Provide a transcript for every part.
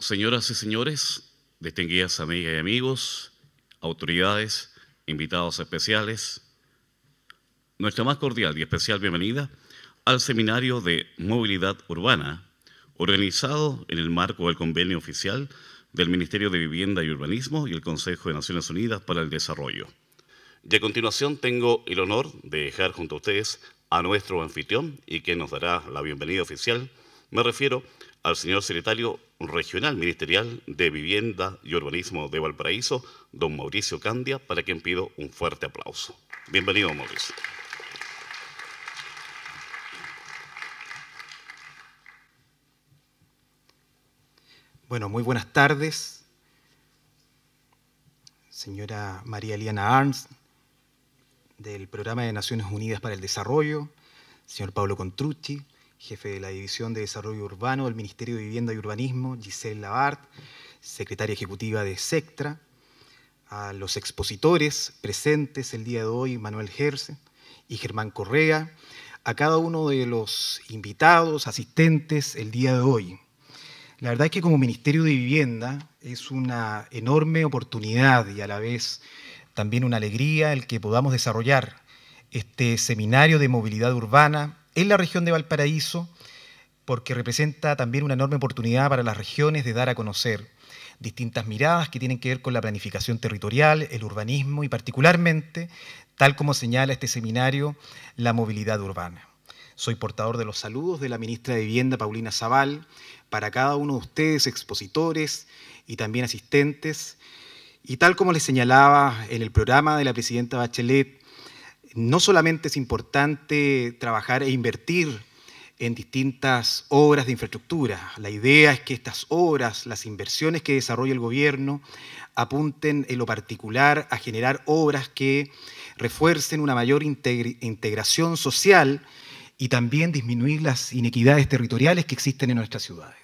Señoras y señores, distinguidas amigas y amigos, autoridades, invitados especiales, nuestra más cordial y especial bienvenida al seminario de movilidad urbana organizado en el marco del convenio oficial del Ministerio de Vivienda y Urbanismo y el Consejo de Naciones Unidas para el Desarrollo. Y a continuación tengo el honor de dejar junto a ustedes a nuestro anfitrión y que nos dará la bienvenida oficial. Me refiero al señor secretario regional ministerial de Vivienda y Urbanismo de Valparaíso, don Mauricio Candia, para quien pido un fuerte aplauso. Bienvenido, Mauricio. Bueno, muy buenas tardes, señora María Eliana Arns, del Programa de Naciones Unidas para el Desarrollo, señor Pablo Contrucci, jefe de la División de Desarrollo Urbano del Ministerio de Vivienda y Urbanismo, Giselle Labart, secretaria ejecutiva de SECTRA, a los expositores presentes el día de hoy, Manuel Gerse y Germán Correa, a cada uno de los invitados, asistentes el día de hoy. La verdad es que como Ministerio de Vivienda es una enorme oportunidad y a la vez también una alegría el que podamos desarrollar este seminario de movilidad urbana en la región de Valparaíso, porque representa también una enorme oportunidad para las regiones de dar a conocer distintas miradas que tienen que ver con la planificación territorial, el urbanismo y particularmente, tal como señala este seminario, la movilidad urbana. Soy portador de los saludos de la ministra de Vivienda, Paulina Zaval, para cada uno de ustedes, expositores y también asistentes. Y tal como les señalaba en el programa de la presidenta Bachelet, no solamente es importante trabajar e invertir en distintas obras de infraestructura. La idea es que estas obras, las inversiones que desarrolla el gobierno, apunten en lo particular a generar obras que refuercen una mayor integración social y también disminuir las inequidades territoriales que existen en nuestras ciudades.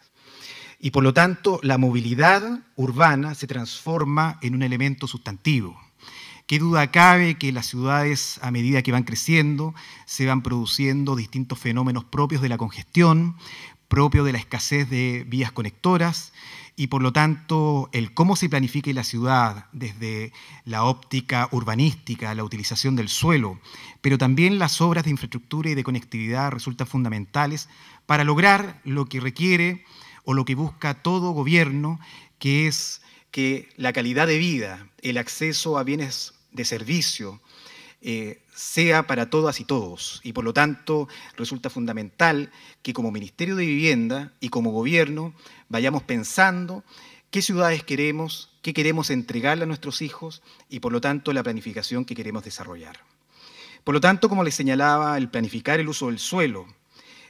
Y por lo tanto, la movilidad urbana se transforma en un elemento sustantivo Qué duda cabe que las ciudades, a medida que van creciendo, se van produciendo distintos fenómenos propios de la congestión, propio de la escasez de vías conectoras y por lo tanto el cómo se planifique la ciudad desde la óptica urbanística, la utilización del suelo, pero también las obras de infraestructura y de conectividad resultan fundamentales para lograr lo que requiere o lo que busca todo gobierno, que es que la calidad de vida, el acceso a bienes de servicio eh, sea para todas y todos. Y por lo tanto resulta fundamental que como Ministerio de Vivienda y como gobierno vayamos pensando qué ciudades queremos, qué queremos entregarle a nuestros hijos y por lo tanto la planificación que queremos desarrollar. Por lo tanto, como les señalaba, el planificar el uso del suelo,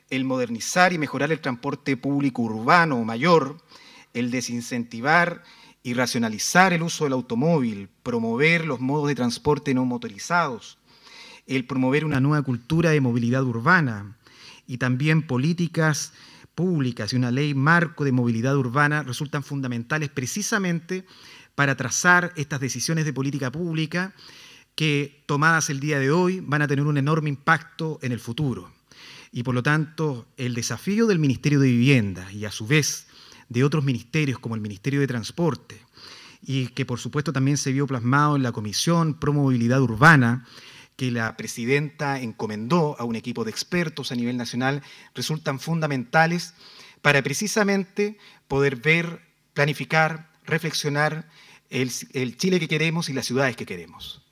el modernizar y mejorar el transporte público urbano mayor, el desincentivar y racionalizar el uso del automóvil, promover los modos de transporte no motorizados, el promover una nueva cultura de movilidad urbana y también políticas públicas y una ley marco de movilidad urbana resultan fundamentales precisamente para trazar estas decisiones de política pública que tomadas el día de hoy van a tener un enorme impacto en el futuro. Y por lo tanto, el desafío del Ministerio de Vivienda y a su vez de otros ministerios como el Ministerio de Transporte y que por supuesto también se vio plasmado en la Comisión Promovilidad Urbana que la presidenta encomendó a un equipo de expertos a nivel nacional, resultan fundamentales para precisamente poder ver, planificar, reflexionar el, Chile que queremos y las ciudades que queremos.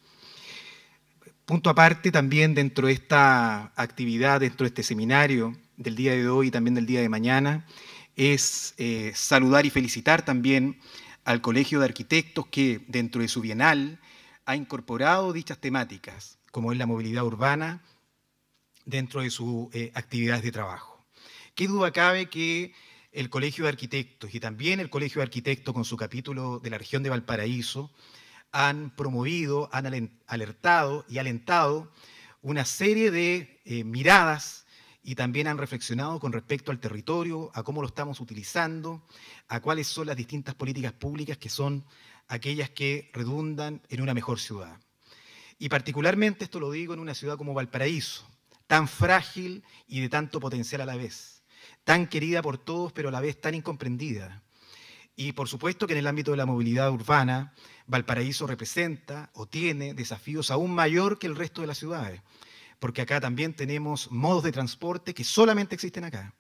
Punto aparte también dentro de esta actividad, dentro de este seminario del día de hoy y también del día de mañana, es eh, saludar y felicitar también al Colegio de Arquitectos que dentro de su bienal ha incorporado dichas temáticas, como es la movilidad urbana, dentro de sus eh, actividades de trabajo. ¿Qué duda cabe que el Colegio de Arquitectos y también el Colegio de Arquitectos con su capítulo de la región de Valparaíso han promovido, han alertado y alentado una serie de eh, miradas y también han reflexionado con respecto al territorio, a cómo lo estamos utilizando, a cuáles son las distintas políticas públicas que son aquellas que redundan en una mejor ciudad. Y particularmente esto lo digo en una ciudad como Valparaíso, tan frágil y de tanto potencial a la vez, tan querida por todos pero a la vez tan incomprendida. Y por supuesto que en el ámbito de la movilidad urbana, Valparaíso representa o tiene desafíos aún mayor que el resto de las ciudades porque acá también tenemos modos de transporte que solamente existen acá.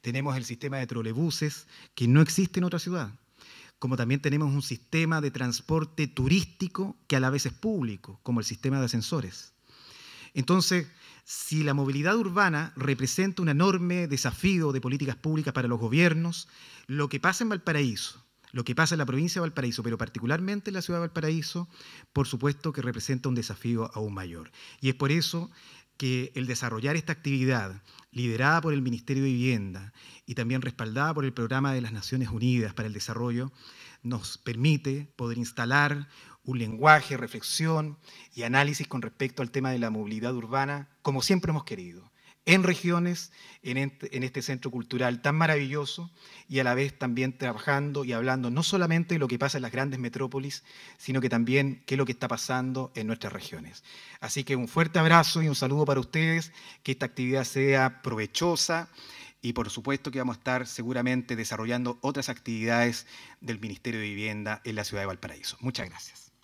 Tenemos el sistema de trolebuses que no existe en otra ciudad, como también tenemos un sistema de transporte turístico que a la vez es público, como el sistema de ascensores. Entonces, si la movilidad urbana representa un enorme desafío de políticas públicas para los gobiernos, lo que pasa en Valparaíso, lo que pasa en la provincia de Valparaíso, pero particularmente en la ciudad de Valparaíso, por supuesto que representa un desafío aún mayor. Y es por eso que el desarrollar esta actividad liderada por el Ministerio de Vivienda y también respaldada por el Programa de las Naciones Unidas para el Desarrollo, nos permite poder instalar un lenguaje, reflexión y análisis con respecto al tema de la movilidad urbana, como siempre hemos querido, en regiones, en, este centro cultural tan maravilloso y a la vez también trabajando y hablando no solamente de lo que pasa en las grandes metrópolis, sino que también qué es lo que está pasando en nuestras regiones. Así que un fuerte abrazo y un saludo para ustedes, que esta actividad sea provechosa y por supuesto que vamos a estar seguramente desarrollando otras actividades del Ministerio de Vivienda en la ciudad de Valparaíso. Muchas gracias.